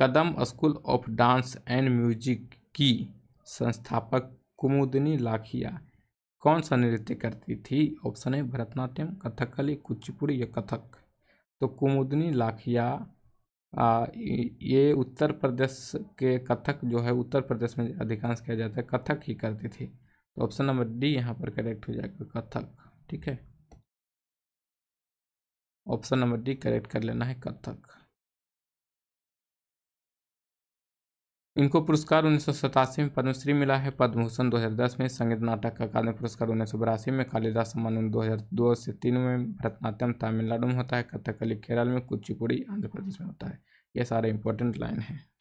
Kadam school of dance and music की संस्थापक कुमुदनी लाखिया कौन सा नृत्य करती थी ऑप्शन है भरतनाट्यम कथकली कुचिपुड़ी या कथक तो कुमुदनी लाखिया आ, ये उत्तर प्रदेश के कथक जो है उत्तर प्रदेश में अधिकांश किया जाता है कथक ही करती थी तो ऑप्शन नंबर डी यहाँ पर करेक्ट हो जाएगा कथक ठीक है ऑप्शन नंबर डी करेक्ट कर लेना है कथक इनको पुरस्कार उन्नीस में पद्मश्री मिला है दो हजार 2010 में संगीत नाटक अकादमी पुरस्कार उन्नीस में कालिदास सम्मान दो हज़ार दो से तीन में भरतनाट्यम तमिलनाडु में होता है कथकली केरल में कुचिपुड़ी आंध्र प्रदेश में होता है ये सारे इंपॉर्टेंट लाइन हैं